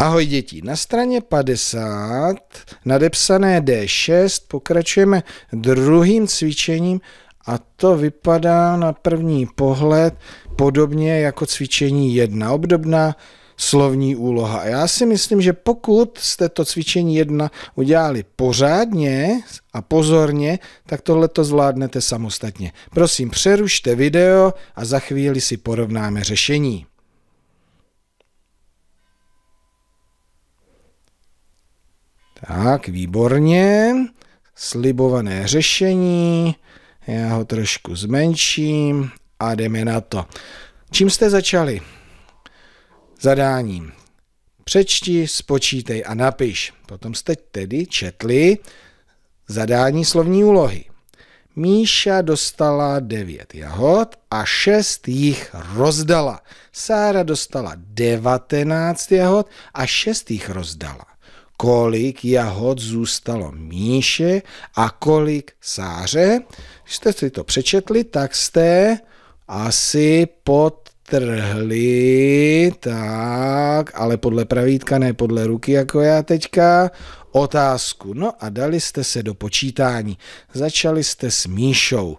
Ahoj děti, na straně 50, nadepsané D6, pokračujeme druhým cvičením a to vypadá na první pohled podobně jako cvičení 1, obdobná slovní úloha. A já si myslím, že pokud jste to cvičení 1 udělali pořádně a pozorně, tak tohle to zvládnete samostatně. Prosím, přerušte video a za chvíli si porovnáme řešení. Tak, výborně. Slibované řešení. Já ho trošku zmenším a jdeme na to. Čím jste začali? Zadáním. Přečti, spočítej a napiš. Potom jste tedy četli zadání slovní úlohy. Míša dostala 9 jahod a 6 jich rozdala. Sára dostala 19 jahod a 6 jich rozdala kolik jahod zůstalo Míše a kolik Sáře. Když jste si to přečetli, tak jste asi podtrhli, tak, ale podle pravítka, ne podle ruky, jako já teďka, otázku. No a dali jste se do počítání. Začali jste s Míšou.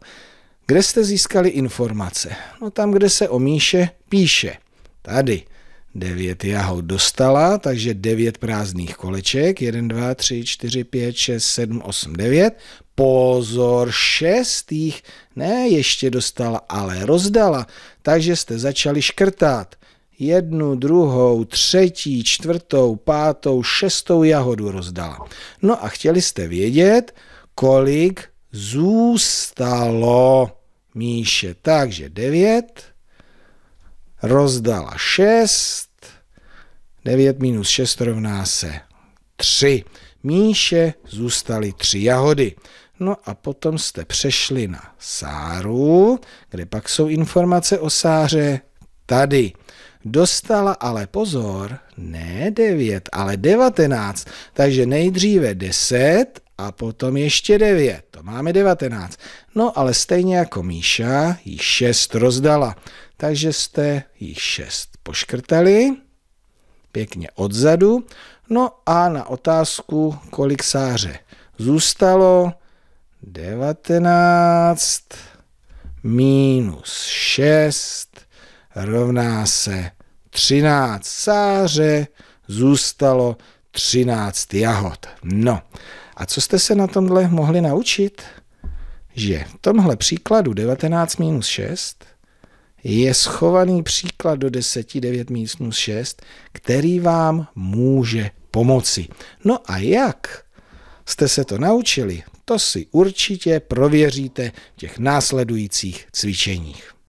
Kde jste získali informace? No tam, kde se o Míše píše. Tady. 9 jahod dostala, takže 9 prázdných koleček, 1, 2, 3, 4, 5, 6, 7, 8, 9. Pozor, 6 jich ne ještě dostala, ale rozdala, takže jste začali škrtat. Jednu, druhou, třetí, čtvrtou, pátou, šestou jahodu rozdala. No a chtěli jste vědět, kolik zůstalo Míše. Takže 9 rozdala 6, 9 minus 6 rovná se 3. Míše zůstaly 3 jahody. No a potom jste přešli na Sáru, kde pak jsou informace o Sáře tady. Dostala ale pozor, ne 9, ale 19, takže nejdříve 10 a potom ještě devět. to máme devatenáct. No ale stejně jako Míša jí šest rozdala, takže jste jí šest poškrtali, pěkně odzadu, no a na otázku, kolik sáře zůstalo, 19 minus 6 rovná se 13 sáře, zůstalo 13 jahod. No, a co jste se na tomhle mohli naučit? Že v tomhle příkladu 19 minus 6 je schovaný příklad do 10, 9 minus 6, který vám může pomoci. No a jak jste se to naučili, to si určitě prověříte v těch následujících cvičeních.